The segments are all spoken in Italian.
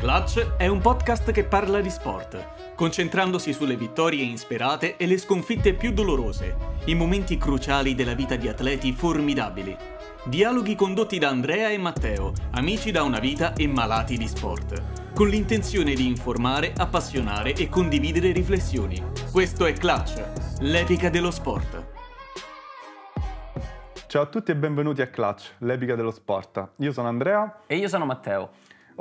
Clutch è un podcast che parla di sport, concentrandosi sulle vittorie insperate e le sconfitte più dolorose, i momenti cruciali della vita di atleti formidabili. Dialoghi condotti da Andrea e Matteo, amici da una vita e malati di sport, con l'intenzione di informare, appassionare e condividere riflessioni. Questo è Clutch, l'epica dello sport. Ciao a tutti e benvenuti a Clutch, l'epica dello sport. Io sono Andrea. E io sono Matteo.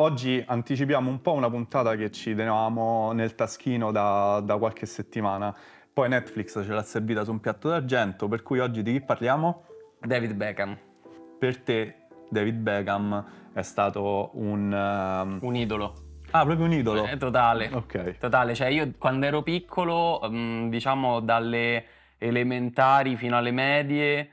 Oggi anticipiamo un po' una puntata che ci tenevamo nel taschino da, da qualche settimana. Poi Netflix ce l'ha servita su un piatto d'argento, per cui oggi di chi parliamo? David Beckham. Per te David Beckham è stato un... Um... Un idolo. Ah, proprio un idolo? Eh, totale. Ok. Totale, cioè io quando ero piccolo, mm, diciamo dalle elementari fino alle medie,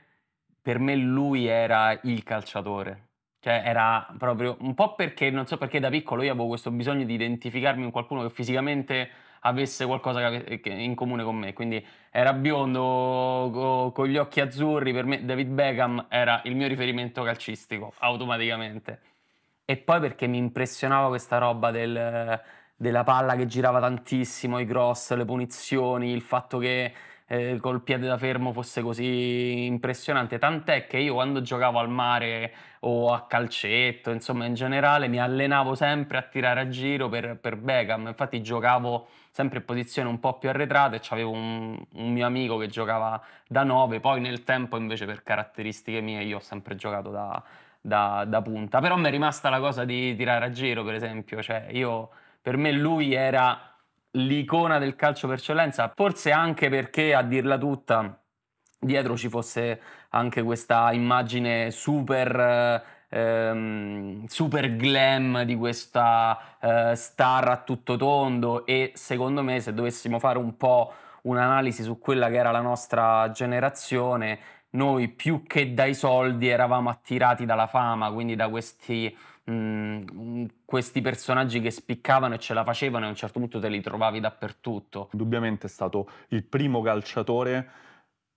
per me lui era il calciatore cioè, era proprio un po' perché, non so perché da piccolo io avevo questo bisogno di identificarmi con qualcuno che fisicamente avesse qualcosa eh, in comune con me. Quindi era biondo, con gli occhi azzurri, per me David Beckham era il mio riferimento calcistico, automaticamente. E poi perché mi impressionava questa roba del, della palla che girava tantissimo, i cross, le punizioni, il fatto che eh, col piede da fermo fosse così impressionante, tant'è che io quando giocavo al mare o a calcetto, insomma in generale mi allenavo sempre a tirare a giro per, per Beckham, infatti giocavo sempre in posizione un po' più arretrata e c'avevo un, un mio amico che giocava da 9, poi nel tempo invece per caratteristiche mie io ho sempre giocato da, da, da punta, però mi è rimasta la cosa di tirare a giro per esempio, cioè io per me lui era l'icona del calcio per eccellenza, forse anche perché a dirla tutta dietro ci fosse anche questa immagine super... Ehm, super glam di questa eh, star a tutto tondo e secondo me se dovessimo fare un po' un'analisi su quella che era la nostra generazione noi più che dai soldi eravamo attirati dalla fama quindi da questi Mm, questi personaggi che spiccavano e ce la facevano e a un certo punto te li trovavi dappertutto. Indubbiamente è stato il primo calciatore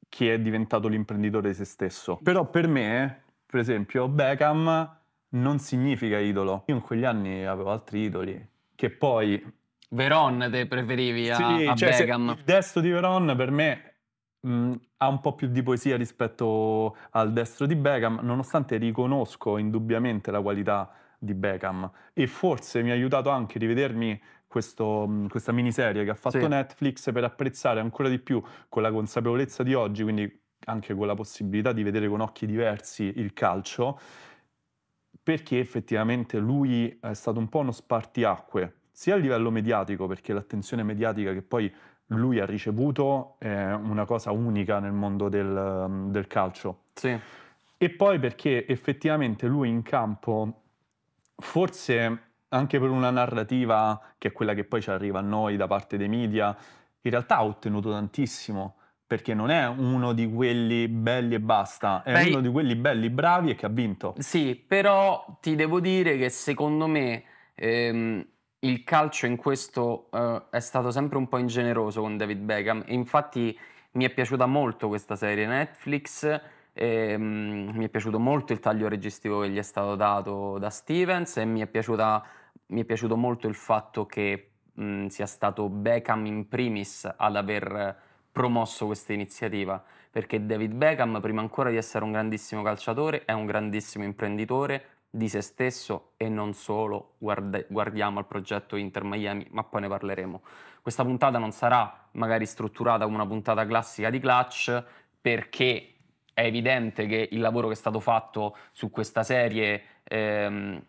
che è diventato l'imprenditore di se stesso. Però per me, per esempio, Beckham non significa idolo. Io in quegli anni avevo altri idoli che poi... Veron te preferivi a, sì, a cioè, Beckham. Il destro di Veron per me mh, mhmm, ha un po' più di poesia rispetto al destro di Beckham, nonostante riconosco indubbiamente la qualità di Beckham e forse mi ha aiutato anche a rivedermi questo, mhmm, questa miniserie che ha fatto sì. Netflix per apprezzare ancora di più con la consapevolezza di oggi, quindi anche con la possibilità di vedere con occhi diversi il calcio, perché effettivamente lui è stato un po' uno spartiacque, sia a livello mediatico, perché l'attenzione mediatica che poi lui ha ricevuto eh, una cosa unica nel mondo del, del calcio. Sì. E poi perché effettivamente lui in campo, forse anche per una narrativa che è quella che poi ci arriva a noi da parte dei media, in realtà ha ottenuto tantissimo perché non è uno di quelli belli e basta, è Beh, uno di quelli belli, bravi e che ha vinto. Sì, però ti devo dire che secondo me ehm, il calcio in questo uh, è stato sempre un po' ingeneroso con David Beckham e infatti mi è piaciuta molto questa serie Netflix, e, um, mi è piaciuto molto il taglio registivo che gli è stato dato da Stevens e mi è, piaciuta, mi è piaciuto molto il fatto che um, sia stato Beckham in primis ad aver promosso questa iniziativa, perché David Beckham prima ancora di essere un grandissimo calciatore è un grandissimo imprenditore, di se stesso e non solo, guarda- guardiamo al progetto Inter Miami, ma poi ne parleremo. Questa puntata non sarà magari strutturata come una puntata classica di Clutch perché è evidente che il lavoro che è stato fatto su questa serie ehm,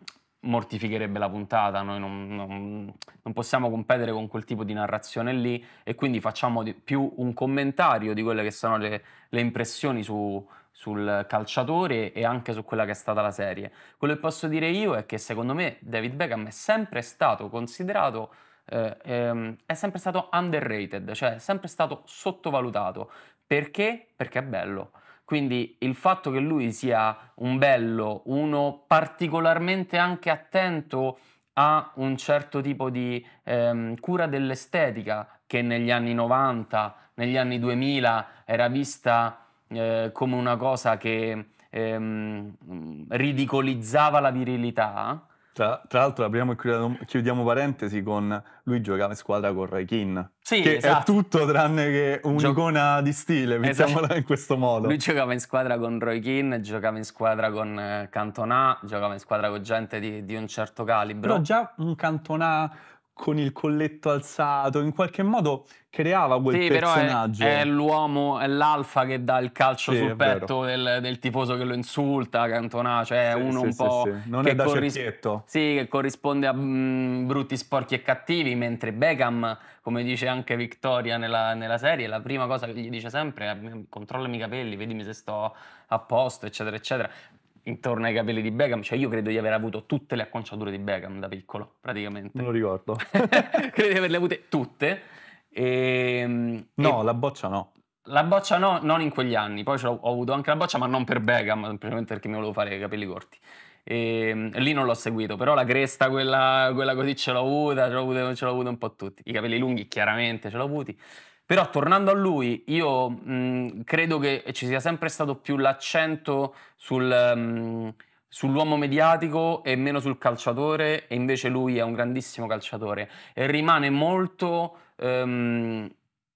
mortificherebbe la puntata, noi non, non, non, possiamo competere con quel tipo di narrazione lì e quindi facciamo più un commentario di quelle che sono le, le impressioni su, sul calciatore e anche su quella che è stata la serie. Quello che posso dire io è che secondo me David Beckham è sempre stato considerato eh, ehm, è sempre stato underrated, cioè è sempre stato sottovalutato. Perché? Perché è bello. Quindi il fatto che lui sia un bello, uno particolarmente anche attento a un certo tipo di ehm, cura dell'estetica che negli anni 90, negli anni 2000 era vista eh, come una cosa che ehm, ridicolizzava la virilità. Tra, tra l'altro apriamo e chiudiamo, chiudiamo, parentesi con lui giocava in squadra con Raikin, sì, che esatto. è tutto tranne che un'icona Gio... di stile, esatto. mettiamola esatto. in questo modo. Lui giocava in squadra con Raikin, giocava in squadra con eh, Cantona, giocava in squadra con gente di, di un certo calibro. Però già un Cantona con il colletto alzato, in qualche modo creava quel sì, personaggio. È, è, l'uomo, è l'alfa che dà il calcio sì, sul petto del, del, tifoso che lo insulta, Cantonà, cioè sì, uno un po'... Non che è da corris- Sì, che corrisponde a mh, mm, brutti, sporchi e cattivi, mentre Beckham, come dice anche Victoria nella, nella serie, la prima cosa che gli dice sempre è mm, controllami i capelli, vedimi se sto a posto, eccetera, eccetera intorno ai capelli di Beckham, cioè io credo di aver avuto tutte le acconciature di Beckham da piccolo, praticamente. Non lo ricordo. credo di averle avute tutte. Ehm, e, no, e... la boccia no. La boccia no, non in quegli anni, poi ho avuto anche la boccia, ma non per Beckham, semplicemente perché mi volevo fare i capelli corti. E, ehm, e lì non l'ho seguito, però la cresta, quella, quella così ce l'ho avuta, ce l'ho avuta, ce l'ho avuta un po' tutti. I capelli lunghi chiaramente ce l'ho avuti. Però tornando a lui, io mh, credo che ci sia sempre stato più l'accento sul, mh, sull'uomo mediatico e meno sul calciatore, e invece lui è un grandissimo calciatore e rimane molto um,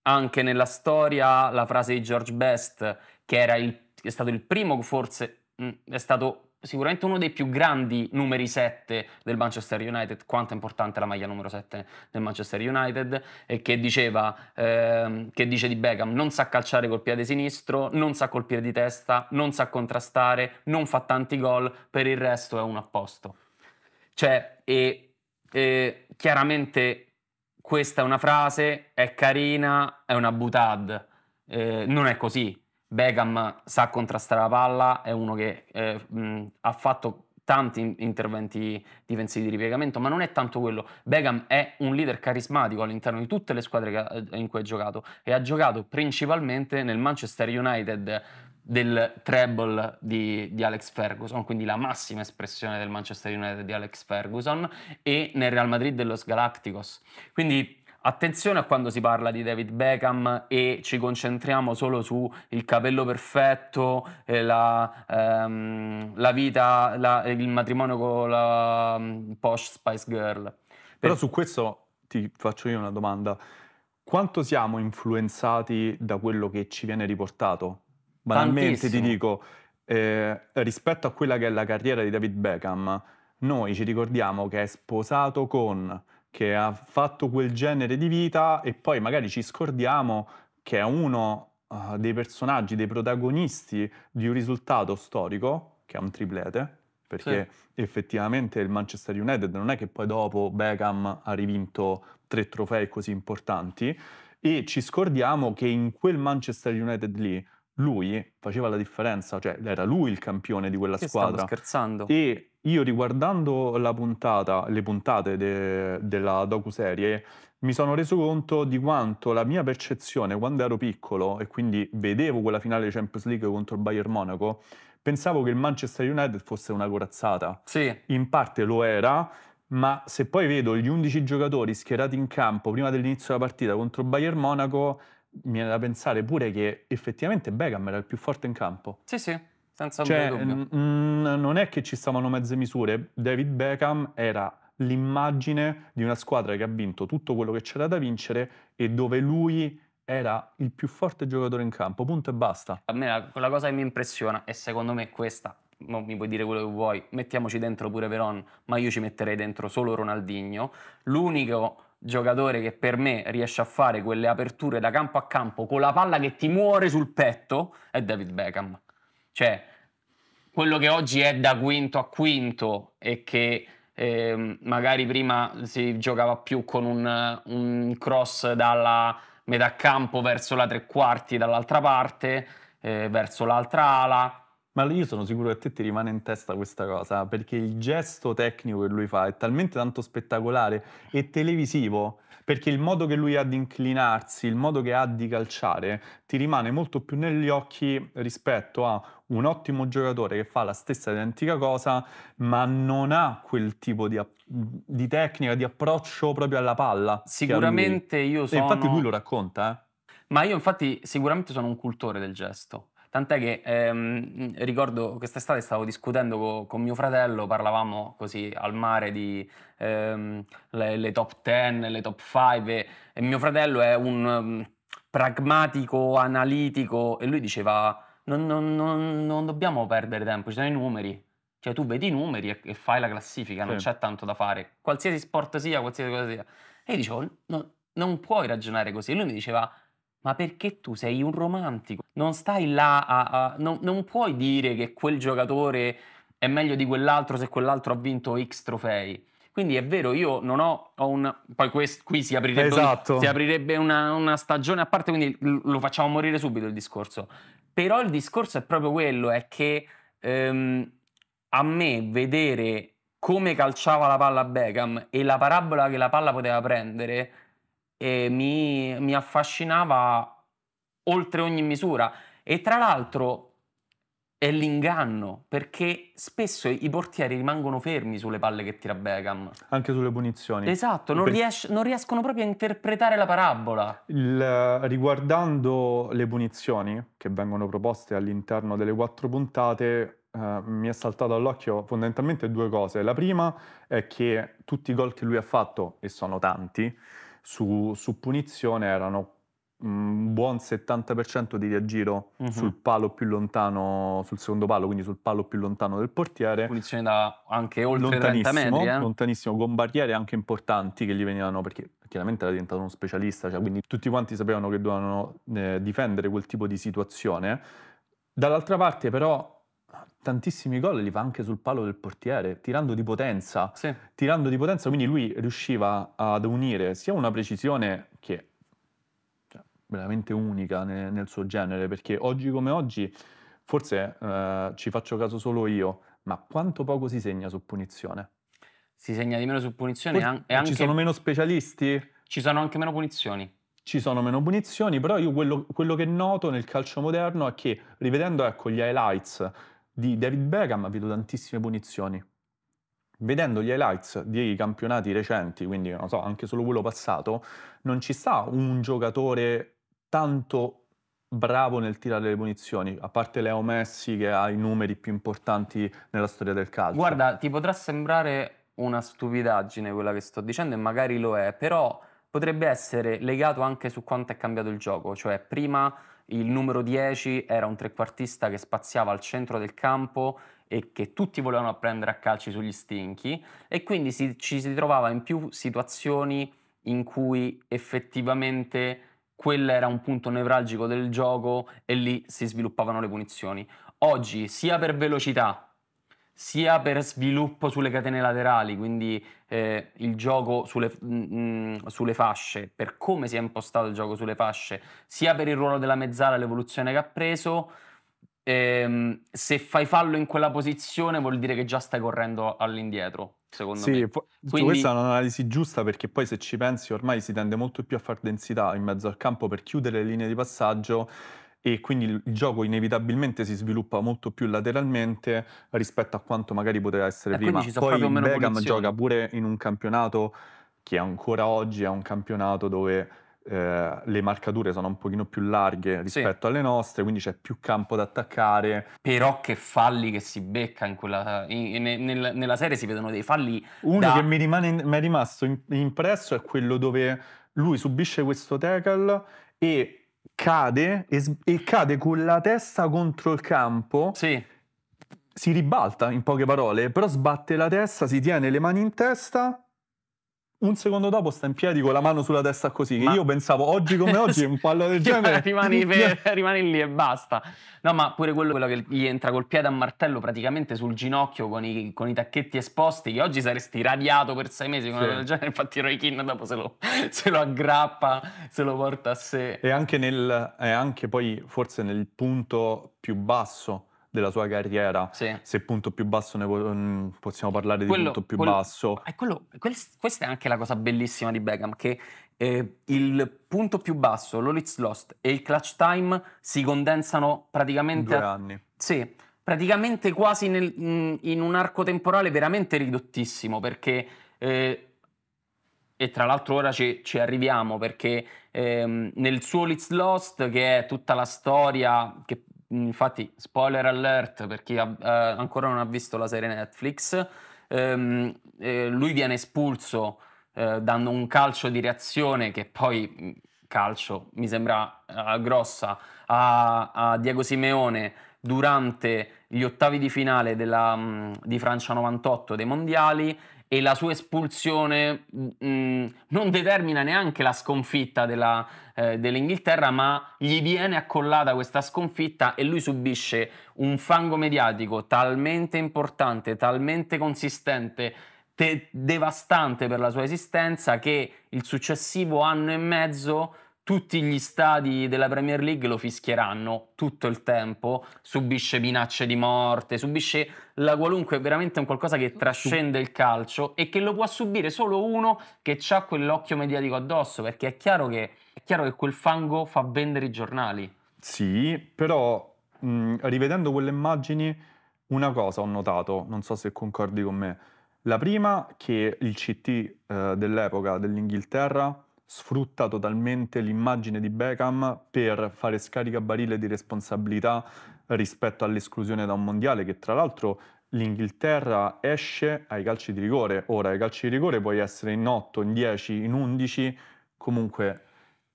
anche nella storia la frase di George Best, che era il, è stato il primo, forse mh, è stato sicuramente uno dei più grandi numeri 7 del Manchester United, quanto è importante la maglia numero 7 del Manchester United, e che diceva, ehm, che dice di Beckham, non sa calciare col piede sinistro, non sa colpire di testa, non sa contrastare, non fa tanti gol, per il resto è uno a posto. Cioè, e, e chiaramente questa è una frase, è carina, è una butad, eh, non è così Beckham sa contrastare la palla, è uno che eh, mh, ha fatto tanti interventi difensivi di ripiegamento, ma non è tanto quello. Beckham è un leader carismatico all'interno di tutte le squadre eh, in cui ha giocato e ha giocato principalmente nel Manchester United del treble di, di, Alex Ferguson, quindi la massima espressione del Manchester United di Alex Ferguson e nel Real Madrid dello Galacticos. Quindi Attenzione a quando si parla di David Beckham e ci concentriamo solo su il capello perfetto, eh, la, ehm, la vita, la, il matrimonio con la mm, posh Spice Girl. Per... Però su questo ti faccio io una domanda. Quanto siamo influenzati da quello che ci viene riportato? Banalmente ti dico, eh, rispetto a quella che è la carriera di David Beckham, noi ci ricordiamo che è sposato con che ha fatto quel genere di vita e poi magari ci scordiamo che è uno uh, dei personaggi, dei protagonisti di un risultato storico, che è un triplete, perché sì. effettivamente il Manchester United non è che poi dopo Beckham ha rivinto tre trofei così importanti e ci scordiamo che in quel Manchester United lì lui faceva la differenza, cioè era lui il campione di quella Io squadra. Stavo scherzando. E io riguardando la puntata, le puntate de, della docu-serie, mi sono reso conto di quanto la mia percezione quando ero piccolo e quindi vedevo quella finale di Champions League contro il Bayern Monaco, pensavo che il Manchester United fosse una corazzata. Sì. In parte lo era, ma se poi vedo gli 11 giocatori schierati in campo prima dell'inizio della partita contro il Bayern Monaco, mi viene da pensare pure che effettivamente Beckham era il più forte in campo. Sì, sì, senza cioè, dubbio. N- non è che ci stavano mezze misure. David Beckham era l'immagine di una squadra che ha vinto tutto quello che c'era da vincere e dove lui era il più forte giocatore in campo, punto e basta. A me la, la cosa che mi impressiona, e secondo me è questa, mi puoi dire quello che vuoi, mettiamoci dentro pure Veron, ma io ci metterei dentro solo Ronaldinho. L'unico giocatore che per me riesce a fare quelle aperture da campo a campo con la palla che ti muore sul petto è David Beckham. Cioè, quello che oggi è da quinto a quinto e che eh, magari prima si giocava più con un, un, cross dalla metà campo verso la tre quarti dall'altra parte, eh, verso l'altra ala, ma io sono sicuro che a te ti rimane in testa questa cosa, perché il gesto tecnico che lui fa è talmente tanto spettacolare e televisivo, perché il modo che lui ha di inclinarsi, il modo che ha di calciare, ti rimane molto più negli occhi rispetto a un ottimo giocatore che fa la stessa identica cosa, ma non ha quel tipo di, di tecnica, di approccio proprio alla palla. Sicuramente io sono... E infatti lui lo racconta, eh. Ma io infatti sicuramente sono un cultore del gesto Tant'è che ehm, ricordo quest'estate stavo discutendo co- con mio fratello, parlavamo così al mare di ehm, le, le, top 10, le top 5 e, e mio fratello è un um, pragmatico, analitico e lui diceva non, non, non, non, dobbiamo perdere tempo, ci sono i numeri. Cioè tu vedi i numeri e, e fai la classifica, sì. non c'è tanto da fare. Qualsiasi sport sia, qualsiasi cosa sia. E io dicevo, no, non puoi ragionare così. E lui mi diceva, ma perché tu sei un romantico? Non stai là a... a non, non puoi dire che quel giocatore è meglio di quell'altro se quell'altro ha vinto X trofei. Quindi è vero, io non ho, ho un. Poi quest, qui si aprirebbe, esatto. si aprirebbe una, una, stagione a parte, quindi lo facciamo morire subito il discorso. Però il discorso è proprio quello: è che ehm, a me vedere come calciava la palla Beckham e la parabola che la palla poteva prendere e mi, mi affascinava oltre ogni misura. E tra l'altro è l'inganno, perché spesso i portieri rimangono fermi sulle palle che tira Beckham. Anche sulle punizioni. Esatto, non, per... ries- non riescono proprio a interpretare la parabola. Il, riguardando le punizioni che vengono proposte all'interno delle quattro puntate, eh, mi è saltato all'occhio fondamentalmente due cose. La prima è che tutti i gol che lui ha fatto, e sono tanti, su, su punizione erano mm, un buon 70% di reagiro uh-huh. Mhm. sul palo più lontano, sul secondo palo, quindi sul palo più lontano del portiere. Punizione da anche oltre 30 metri. Eh? Lontanissimo, con barriere anche importanti che gli venivano, perché chiaramente era diventato uno specialista, cioè, quindi tutti quanti sapevano che dovevano eh, difendere quel tipo di situazione. Dall'altra parte però tantissimi gol li fa anche sul palo del portiere, tirando di potenza. Sì. Tirando di potenza, quindi lui riusciva ad unire sia una precisione che cioè, veramente unica nel, nel, suo genere, perché oggi come oggi, forse eh, ci faccio caso solo io, ma quanto poco si segna su punizione? Si segna di meno su punizione For- e anche... Ci sono meno specialisti? Ci sono anche meno punizioni ci sono meno punizioni, però io quello, quello, che noto nel calcio moderno è che rivedendo ecco, gli highlights di David Beckham ha vinto tantissime punizioni. Vedendo gli highlights dei campionati recenti, quindi non so, anche solo quello passato, non ci sta un giocatore tanto bravo nel tirare le punizioni, a parte Leo Messi che ha i numeri più importanti nella storia del calcio. Guarda, ti potrà sembrare una stupidaggine quella che sto dicendo e magari lo è, però potrebbe essere legato anche su quanto è cambiato il gioco, cioè prima il numero 10 era un trequartista che spaziava al centro del campo e che tutti volevano prendere a calci sugli stinchi e quindi si, ci si trovava in più situazioni in cui effettivamente quello era un punto nevralgico del gioco e lì si sviluppavano le punizioni. Oggi, sia per velocità sia per sviluppo sulle catene laterali, quindi eh, il gioco sulle, mh, mm, mm, sulle, fasce, per come si è impostato il gioco sulle fasce, sia per il ruolo della mezzala, l'evoluzione che ha preso. Ehm, se fai fallo in quella posizione vuol dire che già stai correndo all'indietro, secondo sì, me. Sì, Quindi... Questa è un'analisi giusta perché poi se ci pensi ormai si tende molto più a far densità in mezzo al campo per chiudere le linee di passaggio e quindi il gioco inevitabilmente si sviluppa molto più lateralmente rispetto a quanto magari poteva essere eh, prima. Poi Beckham gioca pure in un campionato che ancora oggi è un campionato dove eh, le marcature sono un pochino più larghe rispetto sì. alle nostre, quindi c'è più campo da attaccare. Però che falli che si becca in quella... In, in, nel, nella serie si vedono dei falli... Uno da... che mi, rimane, mi è rimasto impresso è quello dove lui subisce questo tackle e cade e, e, cade con la testa contro il campo. Sì. Si ribalta in poche parole, però sbatte la testa, si tiene le mani in testa un secondo dopo sta in piedi con la mano sulla testa così. Ma... Io pensavo oggi come oggi un fallo del genere. rimani, per... rimani, lì e basta. No, ma pure quello, quello, che gli entra col piede a martello praticamente sul ginocchio con i, con i tacchetti esposti, che oggi saresti radiato per sei mesi con sì. del genere. Infatti, Roy Kin dopo se lo, se lo, aggrappa, se lo porta a sé. E anche, nel, e anche poi forse nel punto più basso della sua carriera, sì. se punto più basso ne mm, possiamo parlare di quello, punto più quello, basso. È quello, questa è anche la cosa bellissima di Beckham, che eh, il punto più basso, l'Olitz Lost e il clutch time si condensano praticamente... Due a, Sì, praticamente quasi nel, mm, in un arco temporale veramente ridottissimo, perché... Eh, e tra l'altro ora ci, ci arriviamo perché ehm, nel suo Litz Lost, che è tutta la storia che infatti spoiler alert per chi ha, eh, ancora non ha visto la serie Netflix, ehm, eh, lui viene espulso eh, dando un calcio di reazione che poi mm, calcio mi sembra eh, grossa a, a, Diego Simeone durante gli ottavi di finale della, mm, di Francia 98 dei mondiali e la sua espulsione mh, mm, mm, non determina neanche la sconfitta della, eh, dell'Inghilterra, ma gli viene accollata questa sconfitta e lui subisce un fango mediatico talmente importante, talmente consistente, te- devastante per la sua esistenza che il successivo anno e mezzo tutti gli stadi della Premier League lo fischieranno tutto il tempo, subisce minacce di morte, subisce la qualunque, veramente un qualcosa che trascende il calcio e che lo può subire solo uno che ha quell'occhio mediatico addosso, perché è chiaro che, è chiaro che quel fango fa vendere i giornali. Sì, però mh, rivedendo quelle immagini, una cosa ho notato, non so se concordi con me. La prima che il CT eh, dell'epoca dell'Inghilterra sfrutta totalmente l'immagine di Beckham per fare scarica barile di responsabilità rispetto all'esclusione da un mondiale che tra l'altro l'Inghilterra esce ai calci di rigore. Ora, ai calci di rigore puoi essere in 8, in 10, in 11, comunque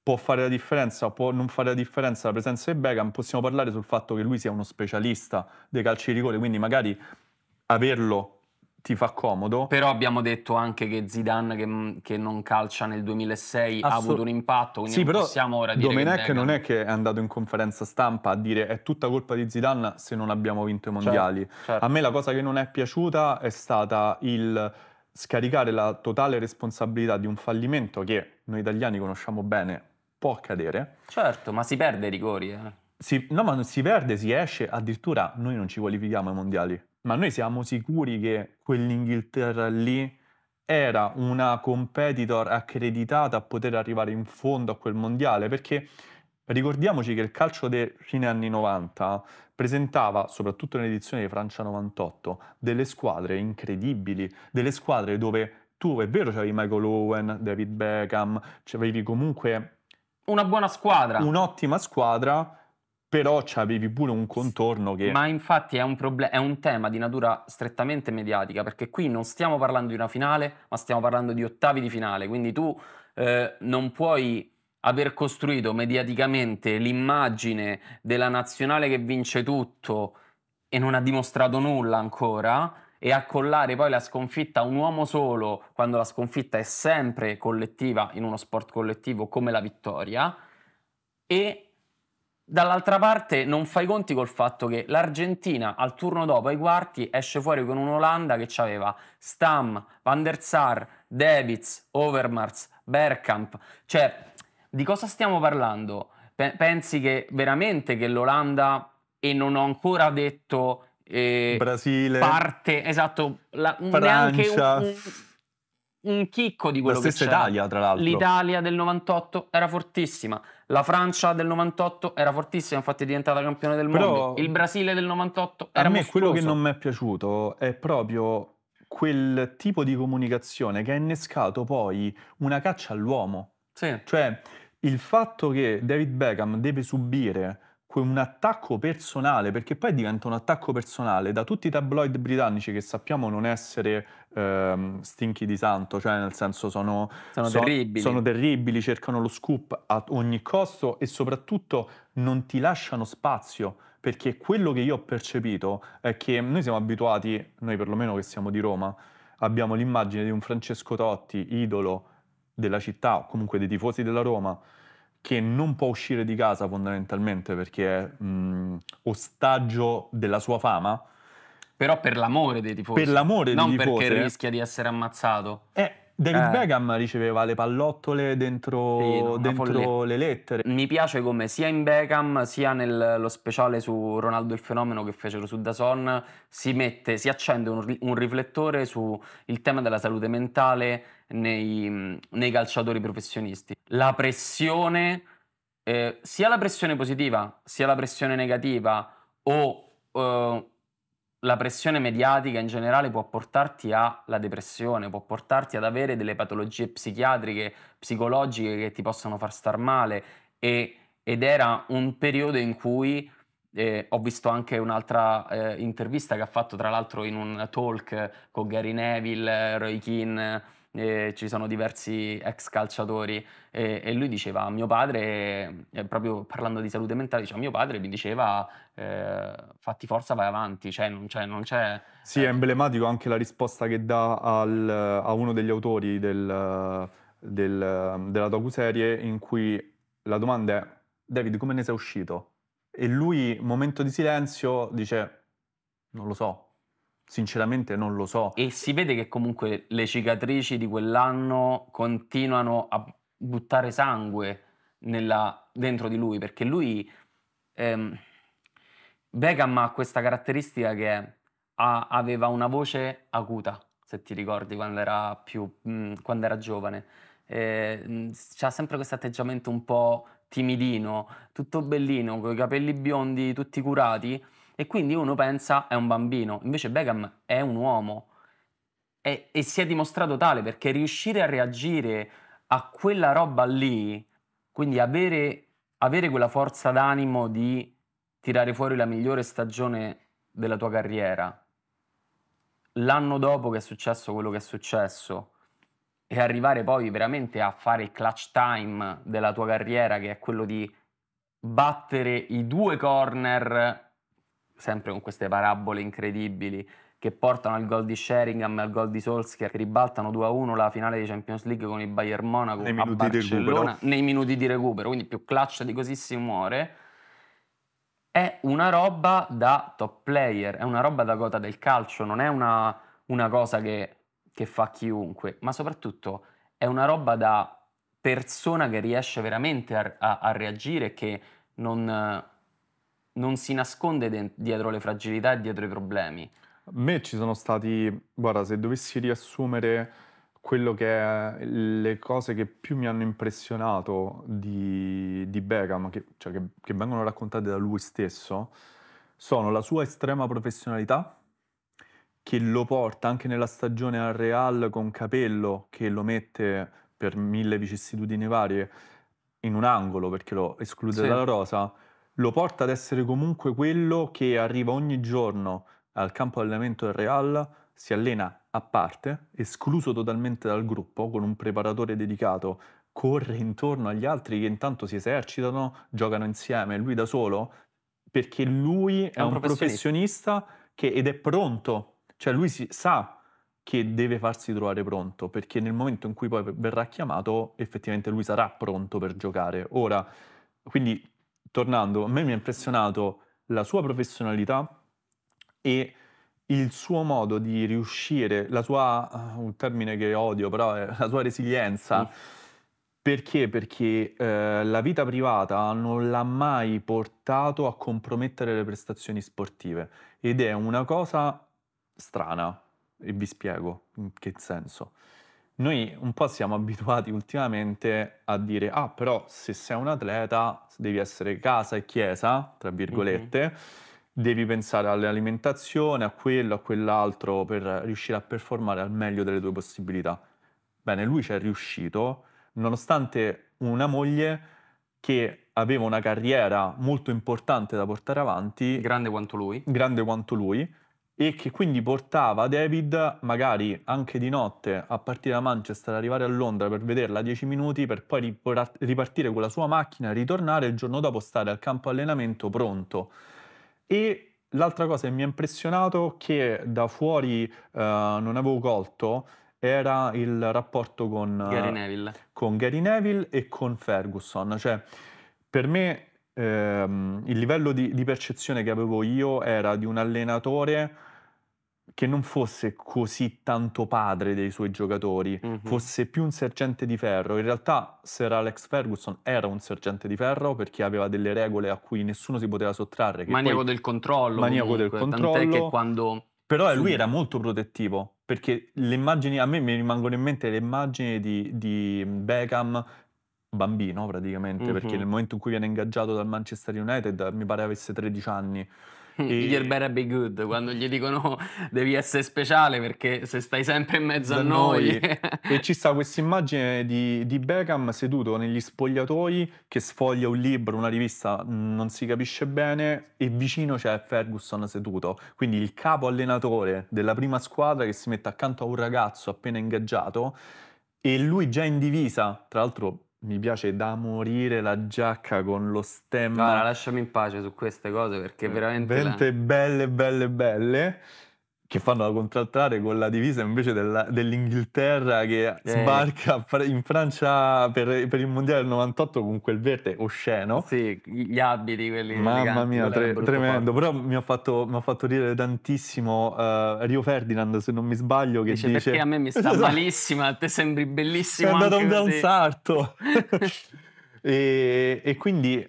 può fare la differenza, può non fare la differenza la presenza di Beckham. Possiamo parlare sul fatto che lui sia uno specialista dei calci di rigore, quindi magari averlo ti fa comodo. Però abbiamo detto anche che Zidane che, mm, che non calcia nel 2006 Assolut- ha avuto un impatto, quindi sì, non però possiamo ora dire Domenech che non è che è andato in conferenza stampa a dire è tutta colpa di Zidane se non abbiamo vinto i certo, mondiali. Certo, certo. A me la cosa che non è piaciuta è stata il scaricare la totale responsabilità di un fallimento che noi italiani conosciamo bene può accadere. Certo, ma si perde i rigori, eh. Si, no, ma non si perde, si esce, addirittura noi non ci qualifichiamo ai mondiali ma noi siamo sicuri che quell'Inghilterra lì era una competitor accreditata a poter arrivare in fondo a quel mondiale, perché ricordiamoci che il calcio dei fine anni 90 presentava, soprattutto nell'edizione di Francia 98, delle squadre incredibili, delle squadre dove tu, è vero, c'avevi Michael Owen, David Beckham, c'avevi comunque... Una buona squadra. Un'ottima squadra, però avevi pure un contorno che... Ma infatti è un, proble- è un, tema di natura strettamente mediatica, perché qui non stiamo parlando di una finale, ma stiamo parlando di ottavi di finale, quindi tu eh, non puoi aver costruito mediaticamente l'immagine della nazionale che vince tutto e non ha dimostrato nulla ancora, e accollare poi la sconfitta a un uomo solo, quando la sconfitta è sempre collettiva in uno sport collettivo come la vittoria, e Dall'altra parte non fai conti col fatto che l'Argentina al turno dopo ai quarti esce fuori con un'Olanda che aveva Stam, Van der Sar, Debitz, Overmars, Bergkamp. Cioè, di cosa stiamo parlando? Pe- pensi che veramente che l'Olanda, e non ho ancora detto... Eh, Brasile. Parte, esatto, la, Francia. Un, un, un, chicco di quello la che c'era. Italia, tra l'altro. L'Italia del 98 era fortissima. La Francia del 98 era fortissima, infatti è diventata campione del Però, mondo. Il Brasile del 98 era A me mostruoso. quello che non mi è piaciuto è proprio quel tipo di comunicazione che ha innescato poi una caccia all'uomo. Sì. Cioè, il fatto che David Beckham deve subire un attacco personale, perché poi diventa un attacco personale da tutti i tabloid britannici che sappiamo non essere ehm, stinchi di santo, cioè nel senso sono, sono, so, terribili. sono terribili, cercano lo scoop a ogni costo e soprattutto non ti lasciano spazio perché quello che io ho percepito è che noi siamo abituati, noi perlomeno che siamo di Roma, abbiamo l'immagine di un Francesco Totti, idolo della città o comunque dei tifosi della Roma, che non può uscire di casa fondamentalmente perché è mh, ostaggio della sua fama però per l'amore dei tifosi. Per l'amore dei non tifosi. Non eh. perché rischia di essere ammazzato. Eh, David eh. Beckham riceveva le pallottole dentro, sì, dentro le lettere. Mi piace come sia in Beckham sia nello speciale su Ronaldo il fenomeno che fecero su Dazon si mette, si accende un, un riflettore sul tema della salute mentale nei, nei calciatori professionisti. La pressione, eh, sia la pressione positiva sia la pressione negativa o eh, la pressione mediatica in generale può portarti alla depressione, può portarti ad avere delle patologie psichiatriche, psicologiche che ti possono far star male e, ed era un periodo in cui eh, ho visto anche un'altra eh, intervista che ha fatto tra l'altro in un talk con Gary Neville, Roy Keane eh, ci sono diversi ex calciatori e, e lui diceva, mio padre, proprio parlando di salute mentale, diceva, mio padre mi diceva, eh, fatti forza, vai avanti, cioè non c'è... Non c'è sì, è eh, emblematico anche la risposta che dà al, a uno degli autori del, del, della docuserie in cui la domanda è, David, come ne sei uscito? E lui, momento di silenzio, dice, non lo so, Sinceramente non lo so. E si vede che comunque le cicatrici di quell'anno continuano a buttare sangue nella, dentro di lui, perché lui... Ehm, Beckham ha questa caratteristica che ha, aveva una voce acuta, se ti ricordi, quando era, più, mh, mm, quando era giovane. Eh, c'ha sempre questo atteggiamento un po' timidino, tutto bellino, con i capelli biondi, tutti curati e quindi uno pensa è un bambino, invece Begum è un uomo e, e si è dimostrato tale perché riuscire a reagire a quella roba lì, quindi avere, avere quella forza d'animo di tirare fuori la migliore stagione della tua carriera, l'anno dopo che è successo quello che è successo e arrivare poi veramente a fare il clutch time della tua carriera, che è quello di battere i due corner sempre con queste parabole incredibili che portano al gol di Sheringham e al gol di Solskjaer che ribaltano 2-1 la finale di Champions League con il Bayern Monaco nei minuti di recupero. nei minuti di recupero, quindi più clutch di così si muore. È una roba da top player, è una roba da gota del calcio, non è una, una cosa che, che fa chiunque, ma soprattutto è una roba da persona che riesce veramente a, a, a reagire, che non, non si nasconde dietro le fragilità e dietro i problemi. A me ci sono stati, guarda, se dovessi riassumere quello che è le cose che più mi hanno impressionato di, di Beckham, che, cioè che, che vengono raccontate da lui stesso, sono la sua estrema professionalità, che lo porta anche nella stagione al Real con Capello, che lo mette per mille vicissitudini varie in un angolo perché lo esclude sì. dalla rosa lo porta ad essere comunque quello che arriva ogni giorno al campo allenamento del Real, si allena a parte, escluso totalmente dal gruppo, con un preparatore dedicato, corre intorno agli altri che intanto si esercitano, giocano insieme, lui da solo, perché lui è, è un, un, professionista, professionista che, ed è pronto, cioè lui si, sa che deve farsi trovare pronto, perché nel momento in cui poi verrà chiamato, effettivamente lui sarà pronto per giocare. Ora, quindi tornando, a me mi ha impressionato la sua professionalità e il suo modo di riuscire, la sua, eh, un termine che odio, però è la sua resilienza. Sì. Perché? Perché eh, la vita privata non l'ha mai portato a compromettere le prestazioni sportive ed è una cosa strana e vi spiego in che senso noi un po' siamo abituati ultimamente a dire, ah però se sei un atleta devi essere casa e chiesa, tra mhm. virgolette, mm-hmm. devi pensare all'alimentazione, a quello, a quell'altro per riuscire a performare al meglio delle tue possibilità. Bene, lui ci è riuscito, nonostante una moglie che aveva una carriera molto importante da portare avanti. Grande quanto lui. Grande quanto lui e che quindi portava David magari anche di notte a partire da Manchester, arrivare a Londra per vederla 10 minuti, per poi ripartire con la sua macchina, ritornare il giorno dopo stare al campo allenamento pronto. E l'altra cosa che mi ha impressionato, che da fuori eh, non avevo colto, era il rapporto con Gary, Neville. con Gary Neville e con Ferguson. Cioè, per me ehm, il livello di, di percezione che avevo io era di un allenatore che non fosse così tanto padre dei suoi giocatori, mm-hmm. fosse più un sergente di ferro. In realtà Sir Alex Ferguson era un sergente di ferro perché aveva delle regole a cui nessuno si poteva sottrarre. Maniaco poi, del controllo. Maniaco comunque, del controllo. Quando... Però eh, lui era molto protettivo, perché le immagini, a me mi rimangono in mente le immagini di, di Beckham bambino praticamente, mm-hmm. perché nel momento in cui viene ingaggiato dal Manchester United mi pare avesse 13 anni. E... You're better be good quando gli dicono oh, devi essere speciale perché se stai sempre in mezzo a noi. e ci sta questa immagine di, di, Beckham seduto negli spogliatoi che sfoglia un libro, una rivista, non si capisce bene, e vicino c'è Ferguson seduto. Quindi il capo allenatore della prima squadra che si mette accanto a un ragazzo appena ingaggiato e lui già in divisa, tra l'altro mi piace da morire la giacca con lo stemma. Guarda, lasciami in pace su queste cose perché eh, veramente... Veramente la... belle, belle, belle che fanno la contrattare con la divisa invece della, dell'Inghilterra che eh. sbarca in Francia per, per, il mondiale del 98 con quel verde osceno. Sì, gli abiti quelli. Mamma mia, tre, tremendo. Fatto. Però mi ha fatto, fatto, ridere tantissimo uh, Rio Ferdinand, se non mi sbaglio, che dice, dice... Perché a me mi sta esatto. malissimo, a te sembri bellissimo. È andato da un sarto. e, e quindi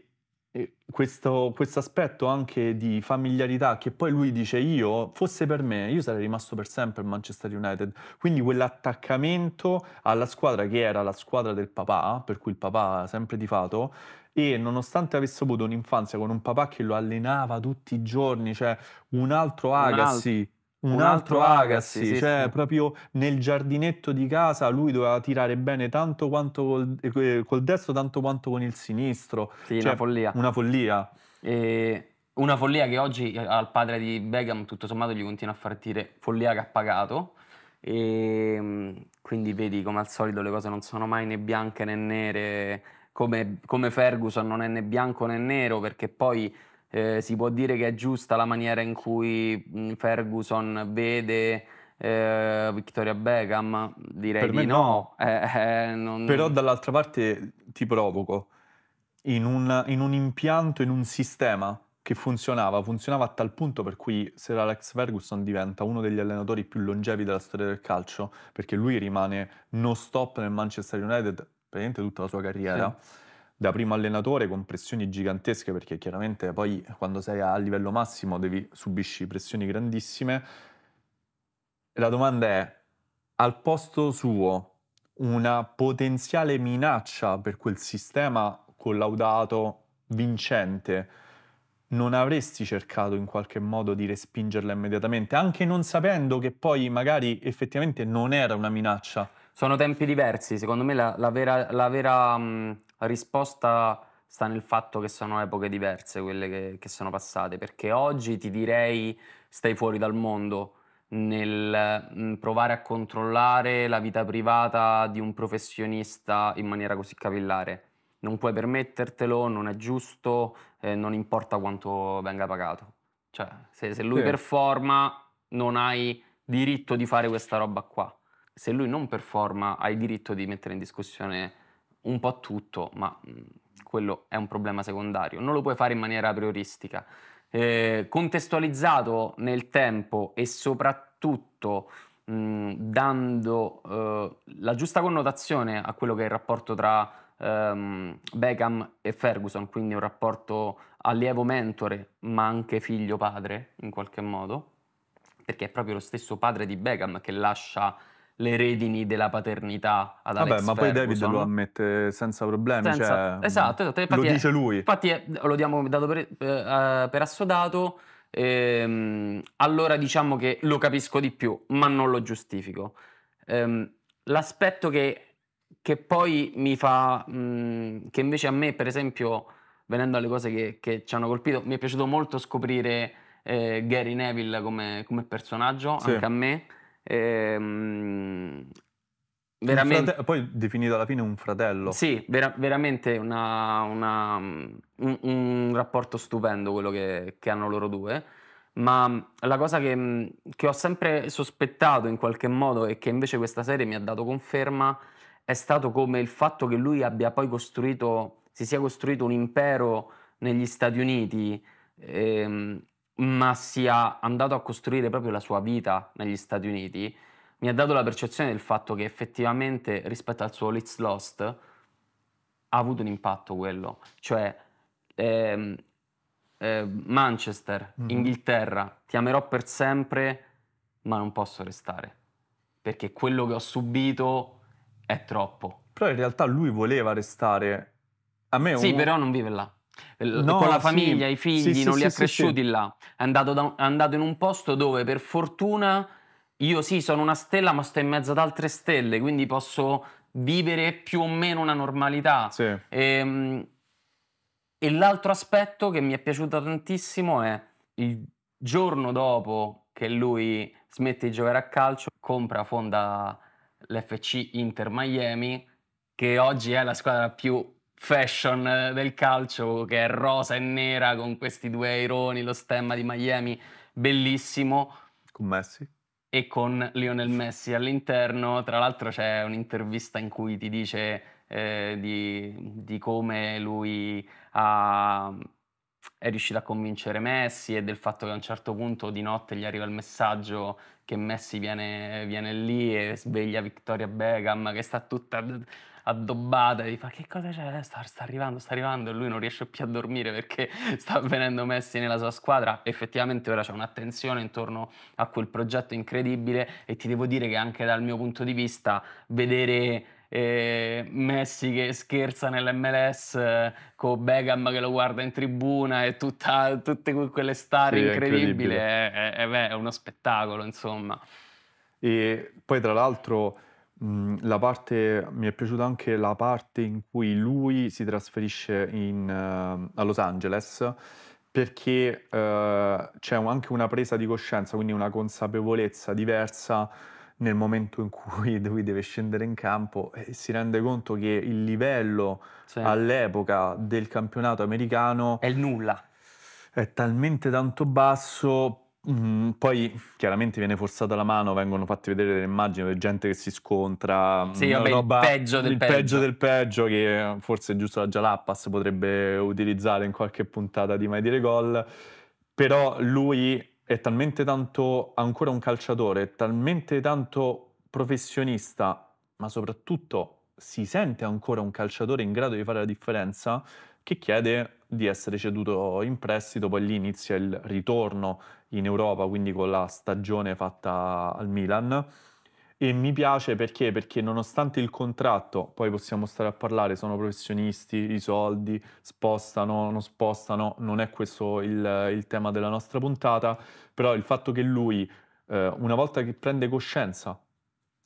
questo, aspetto anche di familiarità che poi lui dice io, fosse per me, io sarei rimasto per sempre al Manchester United. Quindi quell'attaccamento alla squadra che era la squadra del papà, per cui il papà ha sempre tifato, e nonostante avesse avuto un'infanzia con un papà che lo allenava tutti i giorni, cioè un altro Agassi un, altro, Agassi, sì, cioè sì. proprio nel giardinetto di casa lui doveva tirare bene tanto quanto col, eh, eh, col destro, tanto quanto con il sinistro. Sì, cioè, una follia. Una follia. E una follia che oggi eh, al padre di Begam tutto sommato gli continua a far dire follia che ha pagato e ehm, quindi vedi come al solito le cose non sono mai né bianche né nere come, come Ferguson non è né bianco né nero perché poi eh, si può dire che è giusta la maniera in cui mm, Ferguson vede eh, Victoria Beckham? Direi per me no. no. Eh, eh, non... Però dall'altra parte ti provoco. In un, in un impianto, in un sistema che funzionava, funzionava a tal punto per cui Sir Alex Ferguson diventa uno degli allenatori più longevi della storia del calcio, perché lui rimane non stop nel Manchester United praticamente tutta la sua carriera. Sì da primo allenatore con pressioni gigantesche perché chiaramente poi quando sei a livello massimo devi subisci pressioni grandissime. La domanda è, al posto suo, una potenziale minaccia per quel sistema collaudato, vincente, non avresti cercato in qualche modo di respingerla immediatamente, anche non sapendo che poi magari effettivamente non era una minaccia? sono tempi diversi. Secondo me la, la vera, la vera mh, mm, risposta sta nel fatto che sono epoche diverse quelle che, che sono passate, perché oggi ti direi stai fuori dal mondo nel mm, provare a controllare la vita privata di un professionista in maniera così capillare. Non puoi permettertelo, non è giusto, eh, non importa quanto venga pagato. Cioè, se, se lui sì. performa, non hai diritto di fare questa roba qua. Se lui non performa, hai diritto di mettere in discussione un po' tutto, ma mm, quello è un problema secondario. Non lo puoi fare in maniera prioristica. Eh, contestualizzato nel tempo e soprattutto mh, mm, dando eh, la giusta connotazione a quello che è il rapporto tra ehm, Beckham e Ferguson, quindi un rapporto allievo-mentore, ma anche figlio-padre in qualche modo, perché è proprio lo stesso padre di Beckham che lascia le redini della paternità ad Vabbè, Alex ma poi Ferguson. David lo ammette senza problemi. Senza, cioè, esatto, esatto. Infatti lo è, dice lui. Infatti è, lo diamo dato per, eh, per assodato. Ehm, allora diciamo che lo capisco di più, ma non lo giustifico. Ehm, l'aspetto che, che, poi mi fa, mh, mm, che invece a me, per esempio, venendo alle cose che, che ci hanno colpito, mi è piaciuto molto scoprire eh, Gary Neville come, come personaggio, sì. anche a me. Ehm, veramente... Frate- poi definito alla fine un fratello. Sì, vera- veramente una, una, un, un, rapporto stupendo quello che, che, hanno loro due. Ma la cosa che, che ho sempre sospettato in qualche modo e che invece questa serie mi ha dato conferma è stato come il fatto che lui abbia poi costruito, si sia costruito un impero negli Stati Uniti ehm, ma sia andato a costruire proprio la sua vita negli Stati Uniti, mi ha dato la percezione del fatto che effettivamente rispetto al suo Let's Lost ha avuto un impatto quello. Cioè, ehm, eh, Manchester, mm-hmm. Inghilterra, ti amerò per sempre, ma non posso restare. Perché quello che ho subito è troppo. Però in realtà lui voleva restare. A me sì, un... però non vive là. Eh, no, con la famiglia, sì. i figli, sì, non sì, li ha cresciuti là. È andato, da, è andato, in un posto dove per fortuna io sì, sono una stella, ma sto in mezzo ad altre stelle, quindi posso vivere più o meno una normalità. E, ehm, e l'altro aspetto che mi è piaciuto tantissimo è il giorno dopo che lui smette di giocare a calcio, compra, fonda l'FC Inter Miami, che oggi è la squadra più fashion eh, del calcio che è rosa e nera con questi due aironi, lo stemma di Miami, bellissimo. Con Messi. E con Lionel Messi all'interno. Tra l'altro c'è un'intervista in cui ti dice eh, di, di, come lui ha, è riuscito a convincere Messi e del fatto che a un certo punto di notte gli arriva il messaggio che Messi viene, viene lì e sveglia Victoria Beckham che sta tutta addobbata, gli fa che cosa c'è? Sta, sta, arrivando, sta arrivando e lui non riesce più a dormire perché sta venendo Messi nella sua squadra. Effettivamente ora c'è un'attenzione intorno a quel progetto incredibile e ti devo dire che anche dal mio punto di vista vedere eh, Messi che scherza nell'MLS eh, con Begam che lo guarda in tribuna e tutta, tutte quelle star sì, incredibili è, è, è, è, uno spettacolo insomma e poi tra l'altro la parte, mi è piaciuta anche la parte in cui lui si trasferisce in, uh, a Los Angeles perché uh, c'è un, anche una presa di coscienza, quindi una consapevolezza diversa nel momento in cui lui deve scendere in campo e si rende conto che il livello sì. all'epoca del campionato americano è il nulla. È talmente tanto basso Mm, poi chiaramente viene forzata la mano, vengono fatte vedere delle immagini di gente che si scontra. Sì, vabbè, roba, il peggio del il peggio. peggio. del peggio, che forse giusto la Jalappas potrebbe utilizzare in qualche puntata di Mai Dire Gol. Però lui è talmente tanto ancora un calciatore, è talmente tanto professionista, ma soprattutto si sente ancora un calciatore in grado di fare la differenza, che chiede di essere ceduto in prestito, poi lì inizia il ritorno in Europa, quindi con la stagione fatta al Milan. E mi piace perché? Perché nonostante il contratto, poi possiamo stare a parlare, sono professionisti, i soldi, spostano, non spostano, non è questo il, il tema della nostra puntata, però il fatto che lui, eh, una volta che prende coscienza,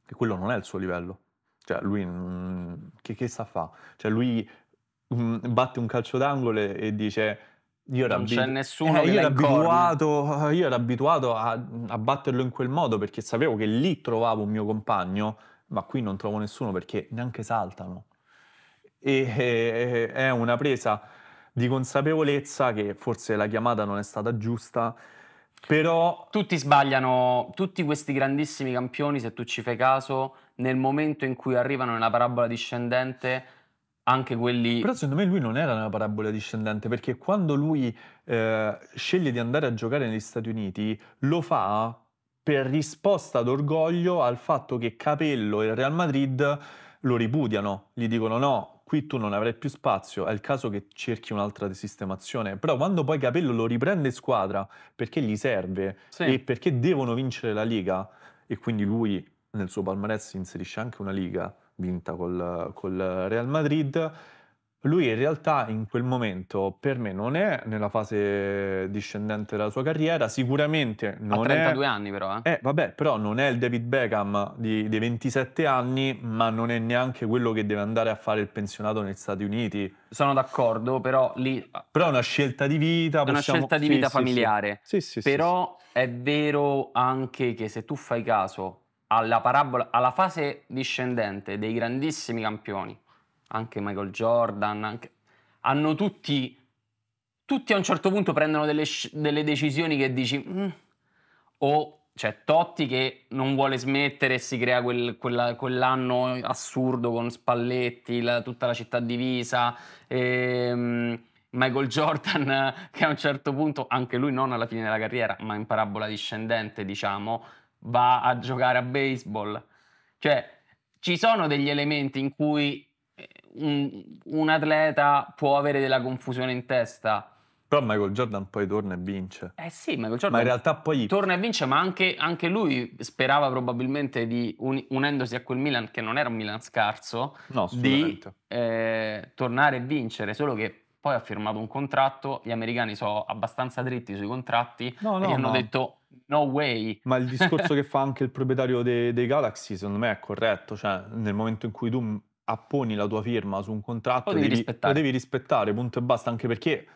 che quello non è il suo livello, cioè lui mh, mm, che, che sa fa? Cioè lui mh, mm, batte un calcio d'angolo e dice io non c'è nessuno eh, io, ero abituato, io, ero abituato, a, a, batterlo in quel modo perché sapevo che lì trovavo un mio compagno, ma qui non trovo nessuno perché neanche saltano. E è una presa di consapevolezza che forse la chiamata non è stata giusta, però... Tutti sbagliano, tutti questi grandissimi campioni, se tu ci fai caso, nel momento in cui arrivano nella parabola discendente anche quelli... Però secondo me lui non era una parabola discendente, perché quando lui eh, sceglie di andare a giocare negli Stati Uniti, lo fa per risposta d'orgoglio al fatto che Capello e il Real Madrid lo ripudiano, gli dicono no, qui tu non avrai più spazio, è il caso che cerchi un'altra sistemazione. Però quando poi Capello lo riprende squadra perché gli serve sì. e perché devono vincere la Liga, e quindi lui nel suo palmarès inserisce anche una Liga, vinta col, col Real Madrid. Lui in realtà in quel momento per me non è nella fase discendente della sua carriera, sicuramente non è... Ha 32 è, anni però, eh? eh? Vabbè, però non è il David Beckham di, dei 27 anni, ma non è neanche quello che deve andare a fare il pensionato negli Stati Uniti. Sono d'accordo, però lì... Però è una scelta di vita... È una scelta di vita sì, familiare. Sì, sì, sì. sì però sì. è vero anche che se tu fai caso alla, parabola, alla fase discendente dei grandissimi campioni, anche Michael Jordan, anche, hanno tutti, tutti a un certo punto prendono delle, delle decisioni che dici, mm", o c'è cioè, Totti che non vuole smettere e si crea quel, quella, quell'anno assurdo con Spalletti, la, tutta la città divisa, ehm, Michael Jordan che a un certo punto, anche lui non alla fine della carriera, ma in parabola discendente diciamo, va a giocare a baseball. Cioè, ci sono degli elementi in cui eh, un, un atleta può avere della confusione in testa. Però Michael Jordan poi torna e vince. Eh sì, Michael Jordan. Ma in realtà poi. Torna e vince, ma anche, anche lui sperava probabilmente di, un, unendosi a quel Milan, che non era un Milan scarso, no, di eh, tornare e vincere. Solo che poi ha firmato un contratto. Gli americani sono abbastanza dritti sui contratti no, no, e gli hanno detto no way. Ma il discorso che fa anche il proprietario dei, dei Galaxy, secondo me, è corretto. Cioè, nel momento in cui tu apponi la tua firma su un contratto, lo devi, devi rispettare. lo devi rispettare, punto e basta, anche perché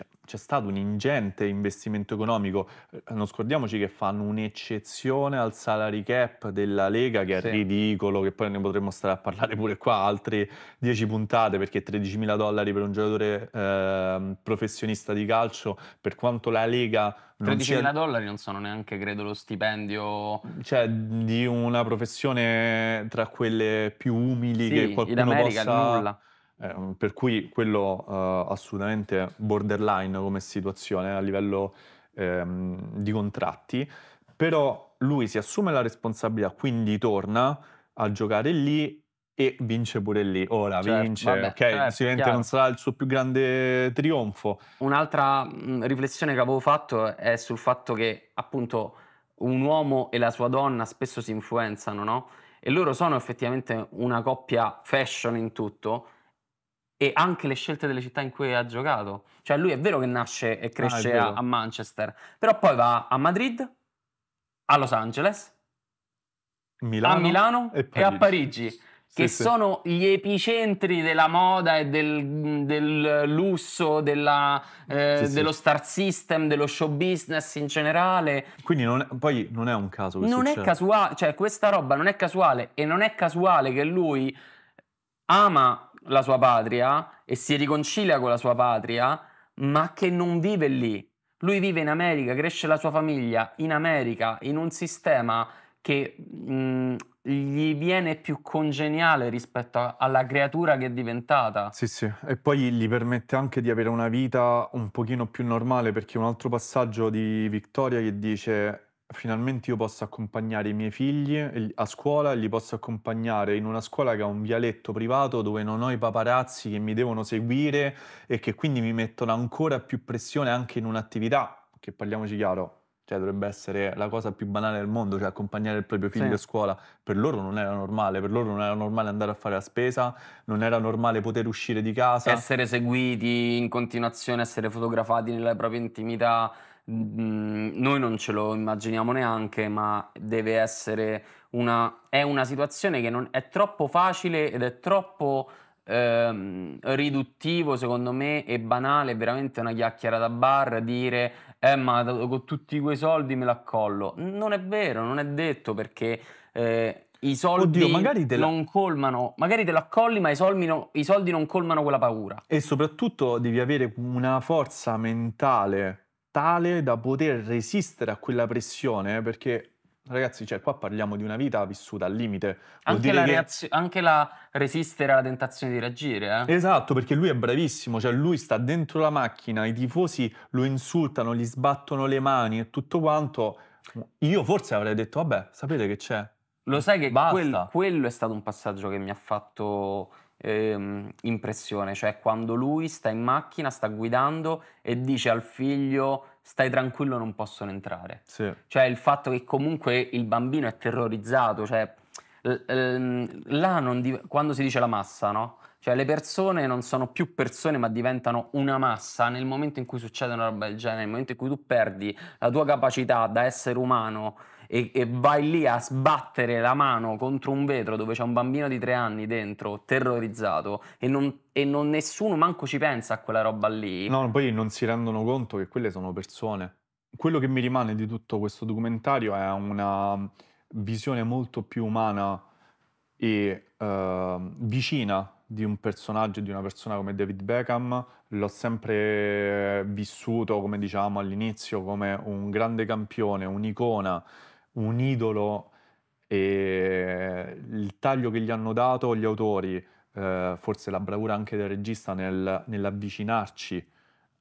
cioè, c'è stato un ingente investimento economico. Eh, non scordiamoci che fanno un'eccezione al salary cap della Lega, che è sì. ridicolo, che poi ne potremmo stare a parlare pure qua altre 10 puntate, perché 13.000 dollari per un giocatore eh, professionista di calcio, per quanto la Lega... 13.000 sia... dollari non sono neanche, credo, lo stipendio... Cioè, di una professione tra quelle più umili sì, che qualcuno possa... Nulla eh, per cui quello eh, assolutamente borderline come situazione a livello ehm, di contratti, però lui si assume la responsabilità, quindi torna a giocare lì e vince pure lì. Ora certo, vince, vabbè, ok? Certo, Sicuramente non sarà il suo più grande trionfo. Un'altra mh, mm, riflessione che avevo fatto è sul fatto che appunto un uomo e la sua donna spesso si influenzano, no? E loro sono effettivamente una coppia fashion in tutto, e anche le scelte delle città in cui ha giocato. Cioè lui è vero che nasce e ah, cresce ah, a, a Manchester, però poi va a Madrid, a Los Angeles, Milano, a Milano e, e a Parigi che sì, sono gli epicentri della moda e del, del lusso, della, eh, sì, dello sì. star system, dello show business in generale. Quindi non è, poi non è un caso. non succede. è casuale, cioè questa roba non è casuale e non è casuale che lui ama la sua patria e si riconcilia con la sua patria, ma che non vive lì. Lui vive in America, cresce la sua famiglia in America, in un sistema che mh, mm, gli viene più congeniale rispetto a, alla creatura che è diventata. Sì, sì, e poi gli permette anche di avere una vita un pochino più normale, perché un altro passaggio di Vittoria che dice finalmente io posso accompagnare i miei figli a scuola, li posso accompagnare in una scuola che ha un vialetto privato dove non ho i paparazzi che mi devono seguire e che quindi mi mettono ancora più pressione anche in un'attività, che parliamoci chiaro, cioè dovrebbe essere la cosa più banale del mondo, cioè accompagnare il proprio figlio sì. a scuola. Per loro non era normale, per loro non era normale andare a fare la spesa, non era normale poter uscire di casa. Essere seguiti in continuazione, essere fotografati nella propria intimità. Mm, mm, noi non ce lo immaginiamo neanche, ma deve essere una, è una situazione che non, è troppo facile ed è troppo ehm, riduttivo, secondo me, e banale, veramente una chiacchiera da bar, dire eh ma con tutti quei soldi me l'accollo. Non è vero, non è detto perché... Eh, i soldi Oddio, la... non colmano, magari te l'accolli, ma i soldi, no, i soldi non colmano quella paura. E soprattutto devi avere una forza mentale tale da poter resistere a quella pressione, eh, perché ragazzi, cioè, qua parliamo di una vita vissuta al limite. Anche la, che... reazio... anche la, resistere alla tentazione di reagire. Eh? Esatto, perché lui è bravissimo, cioè lui sta dentro la macchina, i tifosi lo insultano, gli sbattono le mani e tutto quanto. Io forse avrei detto, vabbè, sapete che c'è? Lo sai che quel... quello è stato un passaggio che mi ha fatto ehm, impressione, cioè quando lui sta in macchina, sta guidando e dice al figlio stai tranquillo non possono entrare. Sì. Cioè il fatto che comunque il bambino è terrorizzato, cioè ehm, di- quando si dice la massa, no? Cioè le persone non sono più persone ma diventano una massa nel momento in cui succede una roba del genere, nel momento in cui tu perdi la tua capacità da essere umano e, e vai lì a sbattere la mano contro un vetro dove c'è un bambino di tre anni dentro, terrorizzato, e non e non nessuno manco ci pensa a quella roba lì. No, poi non si rendono conto che quelle sono persone. Quello che mi rimane di tutto questo documentario è una visione molto più umana e uh, vicina di un personaggio, di una persona come David Beckham. L'ho sempre vissuto, come diciamo all'inizio, come un grande campione, un'icona un idolo e il taglio che gli hanno dato gli autori, eh, forse la bravura anche del regista nel, nell'avvicinarci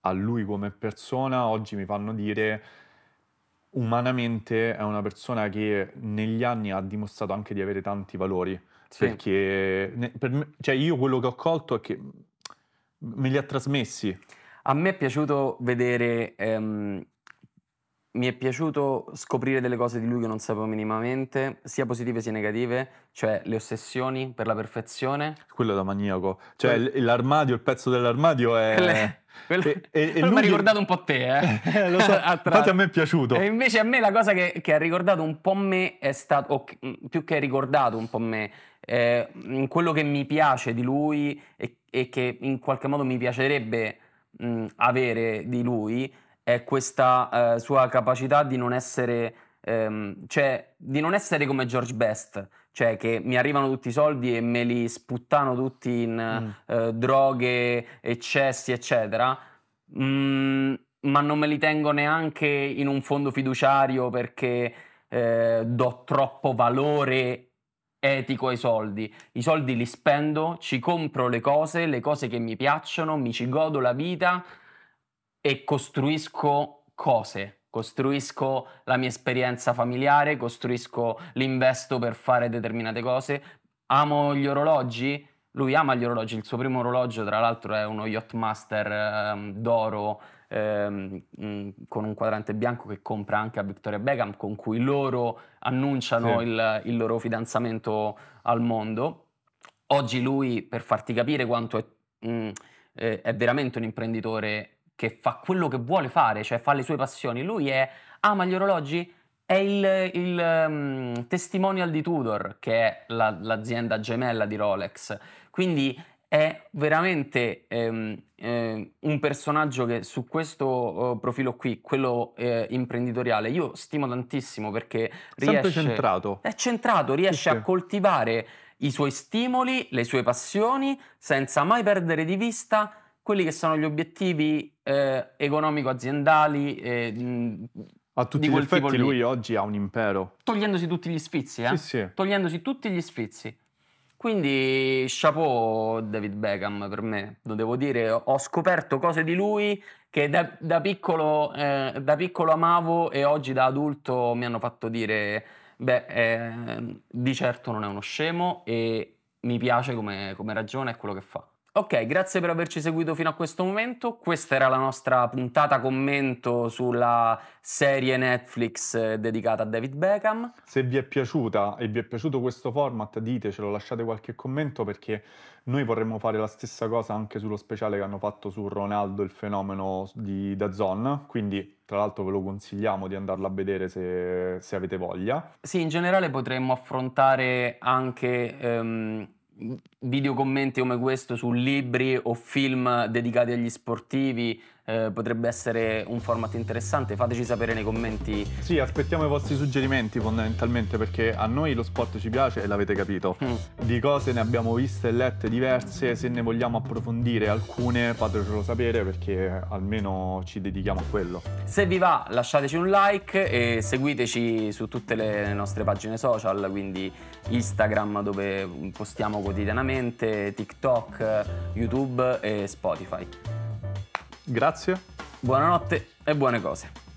a lui come persona, oggi mi fanno dire umanamente è una persona che negli anni ha dimostrato anche di avere tanti valori. Sì. Perché per me, cioè io quello che ho colto è che me li ha trasmessi. A me è piaciuto vedere ehm, mi è piaciuto scoprire delle cose di lui che non sapevo minimamente, sia positive sia negative, cioè le ossessioni per la perfezione. Quello da maniaco. Cioè que- l'armadio, il pezzo dell'armadio è... Quelle... Quello, e, e, quello mi ha ricordato un po' te, eh. eh lo so, infatti a me è piaciuto. E invece a me la cosa che, che ha ricordato un po' me è stato, o mm, più che ricordato un po' me, eh, quello che mi piace di lui e, e, che in qualche modo mi piacerebbe mh, mm, avere di lui è questa eh, sua capacità di non essere ehm, cioè di non essere come George Best cioè che mi arrivano tutti i soldi e me li sputtano tutti in mm. eh, droghe, eccessi, eccetera. Mm, ma non me li tengo neanche in un fondo fiduciario perché eh, do troppo valore etico ai soldi. I soldi li spendo, ci compro le cose, le cose che mi piacciono, mi ci godo la vita, e costruisco cose, costruisco la mia esperienza familiare, costruisco l'investo per fare determinate cose. Amo gli orologi? Lui ama gli orologi, il suo primo orologio tra l'altro è uno Yachtmaster ehm, d'oro ehm, mm, con un quadrante bianco che compra anche a Victoria Beckham con cui loro annunciano sì. il, il loro fidanzamento al mondo. Oggi lui, per farti capire quanto è, mh, mm, eh, è veramente un imprenditore che fa quello che vuole fare, cioè fa le sue passioni. Lui è, ama ah, gli orologi, è il, il um, testimonial di Tudor, che è la, l'azienda gemella di Rolex. Quindi è veramente ehm, eh, un personaggio che su questo eh, profilo qui, quello eh, imprenditoriale, io stimo tantissimo perché riesce, centrato. È centrato, riesce sì, sì. a coltivare i suoi stimoli, le sue passioni, senza mai perdere di vista quelli che sono gli obiettivi eh, economico-aziendali. Eh, mh, a tutti gli effetti lui oggi ha un impero. Togliendosi tutti gli sfizi, eh? Sì, sì. Togliendosi tutti gli sfizi. Quindi chapeau David Beckham per me, lo devo dire, ho scoperto cose di lui che da, da, piccolo, eh, da piccolo, amavo e oggi da adulto mi hanno fatto dire, beh, eh, di certo non è uno scemo e mi piace come, come ragione e quello che fa. Ok, grazie per averci seguito fino a questo momento. Questa era la nostra puntata commento sulla serie Netflix eh, dedicata a David Beckham. Se vi è piaciuta e vi è piaciuto questo format, ditecelo, lasciate qualche commento perché noi vorremmo fare la stessa cosa anche sullo speciale che hanno fatto su Ronaldo, il fenomeno di Dazon. Quindi tra l'altro ve lo consigliamo di andarlo a vedere se, se avete voglia. Sì, in generale potremmo affrontare anche ehm, video commenti come questo su libri o film dedicati agli sportivi eh, potrebbe essere un format interessante. Fateci sapere nei commenti. Sì, aspettiamo i vostri suggerimenti fondamentalmente perché a noi lo sport ci piace e l'avete capito. Mm. Di cose ne abbiamo viste e lette diverse, se ne vogliamo approfondire alcune fatecelo sapere perché almeno ci dedichiamo a quello. Se vi va lasciateci un like e seguiteci su tutte le nostre pagine social, quindi Instagram dove postiamo quotidianamente, TikTok, YouTube e Spotify. Grazie. Buonanotte e buone cose.